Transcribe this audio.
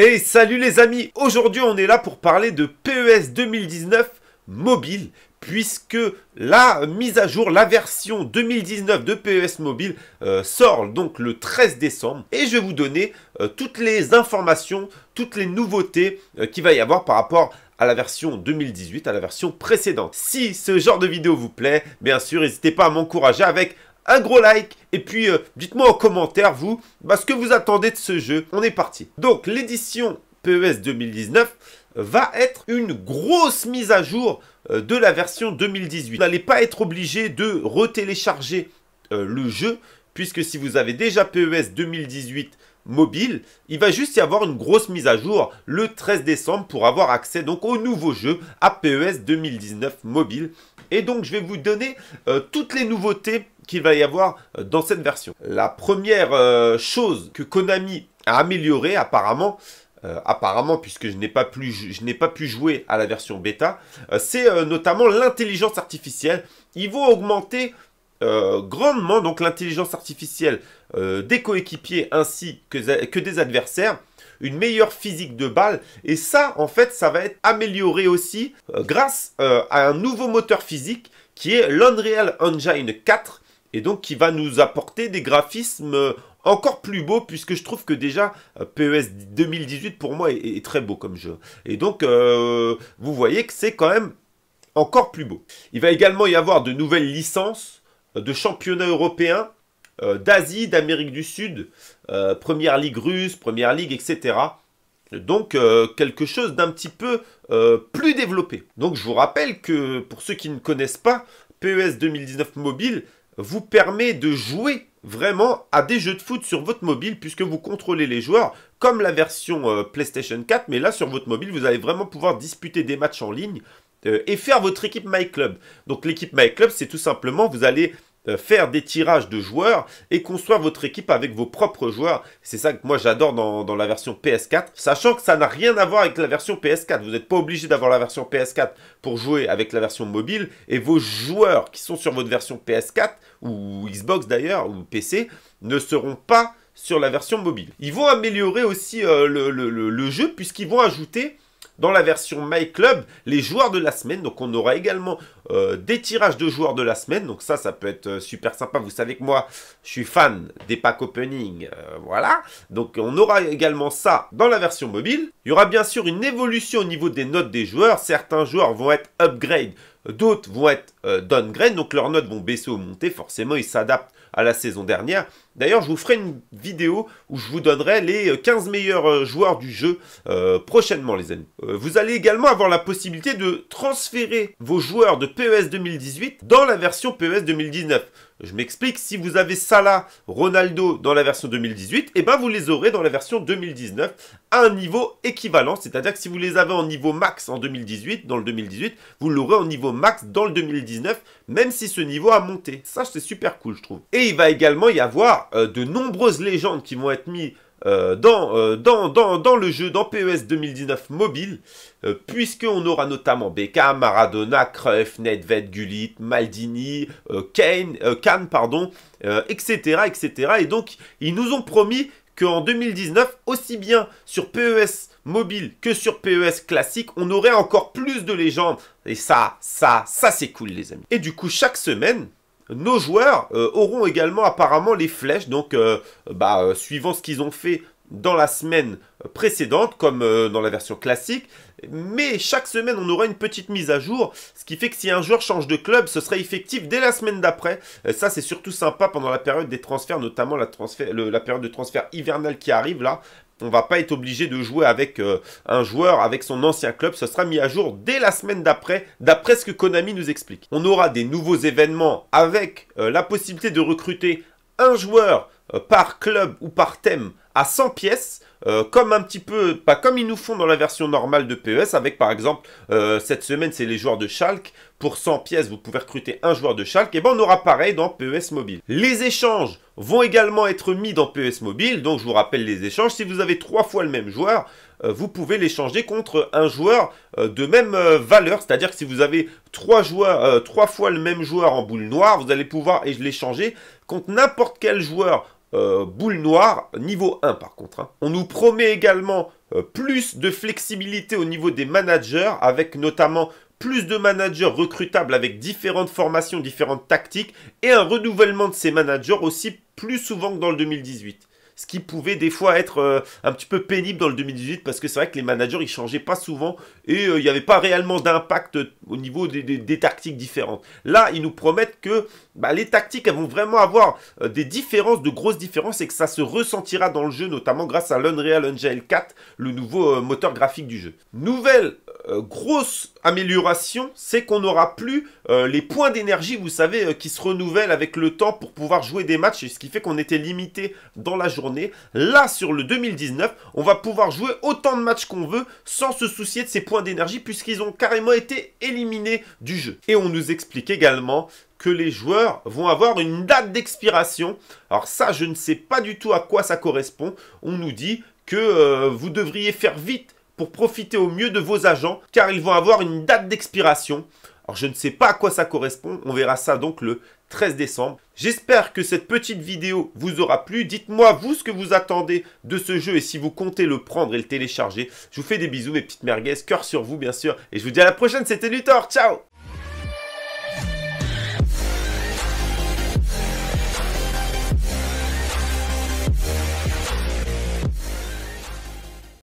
Et salut les amis, aujourd'hui on est là pour parler de PES 2019 mobile puisque la mise à jour, la version 2019 de PES Mobile euh, sort donc le 13 décembre et je vais vous donner euh, toutes les informations, toutes les nouveautés qui euh, qu'il va y avoir par rapport à la version 2018, à la version précédente. Si ce genre de vidéo vous plaît, bien sûr, n'hésitez pas à m'encourager avec un gros like et puis euh, dites-moi en commentaire, vous, bah, ce que vous attendez de ce jeu. On est parti. Donc, l'édition PES 2019 va être une grosse mise à jour euh, de la version 2018. Vous n'allez pas être obligé de retélécharger euh, le jeu, puisque si vous avez déjà PES 2018 mobile, il va juste y avoir une grosse mise à jour le 13 décembre pour avoir accès donc au nouveau jeu APES 2019 mobile. Et donc je vais vous donner euh, toutes les nouveautés qu'il va y avoir euh, dans cette version. La première euh, chose que Konami a améliorée apparemment, apparemment puisque je n'ai pas, pas pu jouer à la version bêta, c'est notamment l'intelligence artificielle. Ils vont augmenter euh, grandement donc l'intelligence artificielle euh, des coéquipiers ainsi que, que, des adversaires, une meilleure physique de balle et ça en fait ça va être amélioré aussi euh, grâce à un nouveau moteur physique qui est l'Unreal Engine 4 et donc qui va nous apporter des graphismes encore plus beaux puisque je trouve que déjà PES 2018 pour moi est, très beau comme jeu. Et donc vous voyez que c'est quand même encore plus beau. Il va également y avoir de nouvelles licences de championnats européens euh, d'Asie, d'Amérique du Sud, euh, Première Ligue russe, Première Ligue, etc. Donc euh, quelque chose d'un petit peu plus développé. Donc je vous rappelle que pour ceux qui ne connaissent pas, PES 2019 mobile vous permet de jouer vraiment à des jeux de foot sur votre mobile puisque vous contrôlez les joueurs comme la version PlayStation 4 mais là sur votre mobile vous allez vraiment pouvoir disputer des matchs en ligne et faire votre équipe My Club. Donc l'équipe My Club c'est tout simplement vous allez euh, faire des tirages de joueurs et construire votre équipe avec vos propres joueurs. C'est ça que moi j'adore dans, la version PS4, sachant que ça n'a rien à voir avec la version PS4. Vous n'êtes pas obligé d'avoir la version PS4 pour jouer avec la version mobile et vos joueurs qui sont sur votre version PS4 ou Xbox d'ailleurs ou PC ne seront pas sur la version mobile. Ils vont améliorer aussi euh, le jeu puisqu'ils vont ajouter dans la version My Club les joueurs de la semaine. Donc on aura également euh, des tirages de joueurs de la semaine. Donc ça, ça peut être euh, super sympa. Vous savez que moi, je suis fan des packs opening. Euh, voilà. Donc on aura également ça dans la version mobile. Il y aura bien sûr une évolution au niveau des notes des joueurs. Certains joueurs vont être upgrade, d'autres vont être euh, downgrade, donc leurs notes vont baisser ou monter. Forcément, ils s'adaptent à la saison dernière. D'ailleurs, je vous ferai une vidéo où je vous donnerai les 15 euh, meilleurs euh, joueurs du jeu prochainement, les amis. vous allez également avoir la possibilité de transférer vos joueurs de PES 2018 dans la version PES 2019. Je m'explique, si vous avez Salah, Ronaldo dans la version 2018, et eh ben vous les aurez dans la version 2019 à un niveau équivalent. C'est-à-dire que si vous les avez en niveau max en 2018, dans le 2018, vous l'aurez en niveau max dans le 2019, même si ce niveau a monté. Ça, c'est super cool, je trouve. Et il va également y avoir euh, de nombreuses légendes qui vont être mises euh, dans, euh, dans, dans, dans, le jeu, dans PES 2019 mobile, puisque euh, puisqu'on aura notamment Beckham, Maradona, Cruyff, Nedved, Gullit, Maldini, Kane, Kane, pardon, etc., etc. Et donc, ils nous ont promis qu'en 2019, aussi bien sur PES mobile que sur PES classique, on aurait encore plus de légendes. Et ça, ça, ça c'est cool les amis. Et du coup, chaque semaine, nos joueurs euh, auront également apparemment les flèches, donc euh, bah, euh, suivant ce qu'ils ont fait dans la semaine précédente, comme dans la version classique. Mais chaque semaine, on aura une petite mise à jour, ce qui fait que si un joueur change de club, ce serait effectif dès la semaine d'après. ça, c'est surtout sympa pendant la période des transferts, notamment la, la période de transfert hivernale qui arrive là, on va pas être obligé de jouer avec euh, un joueur, avec son ancien club. Ce sera mis à jour dès la semaine d'après, d'après ce que Konami nous explique. On aura des nouveaux événements avec euh, la possibilité de recruter un joueur euh, par club ou par thème à 100 pièces, euh, comme un petit peu, pas comme ils nous font dans la version normale de PES, avec par exemple, euh, cette semaine c'est les joueurs de Schalke, pour 100 pièces vous pouvez recruter un joueur de Schalke, et bien on aura pareil dans PES Mobile. Les échanges vont également être mis dans PES Mobile, donc je vous rappelle les échanges, si vous avez trois fois le même joueur, vous pouvez l'échanger contre un joueur de même valeur, c'est-à-dire que si vous avez trois, joueurs, trois fois le même joueur en boule noire, vous allez pouvoir l'échanger contre n'importe quel joueur euh, boule noire niveau 1 par contre. Hein. On nous promet également euh, plus de flexibilité au niveau des managers avec notamment plus de managers recrutables avec différentes formations, différentes tactiques et un renouvellement de ces managers aussi plus souvent que dans le 2018 ce qui pouvait des fois être euh, un petit peu pénible dans le 2018 parce que c'est vrai que les managers ils changeaient pas souvent et euh, il n'y avait pas réellement d'impact euh, au niveau des, tactiques différentes. Là, ils nous promettent que bah, les tactiques vont vraiment avoir des différences, de grosses différences et que ça se ressentira dans le jeu, notamment grâce à l'Unreal Engine 4, le nouveau moteur graphique du jeu. Nouvelle euh, grosse amélioration, c'est qu'on n'aura plus euh, les points d'énergie, vous savez, euh, qui se renouvellent avec le temps pour pouvoir jouer des matchs, ce qui fait qu'on était limité dans la journée. Là, sur le 2019, on va pouvoir jouer autant de matchs qu'on veut sans se soucier de ces points d'énergie, puisqu'ils ont carrément été éliminés du jeu. Et on nous explique également que les joueurs vont avoir une date d'expiration. Alors ça, je ne sais pas du tout à quoi ça correspond. On nous dit que vous devriez faire vite pour profiter au mieux de vos agents car ils vont avoir une date d'expiration. Alors je ne sais pas à quoi ça correspond, on verra ça donc le 13 décembre. J'espère que cette petite vidéo vous aura plu. Dites-moi vous ce que vous attendez de ce jeu et si vous comptez le prendre et le télécharger. Je vous fais des bisous mes petites merguez, cœur sur vous bien sûr et je vous dis à la prochaine, c'était Luthor, ciao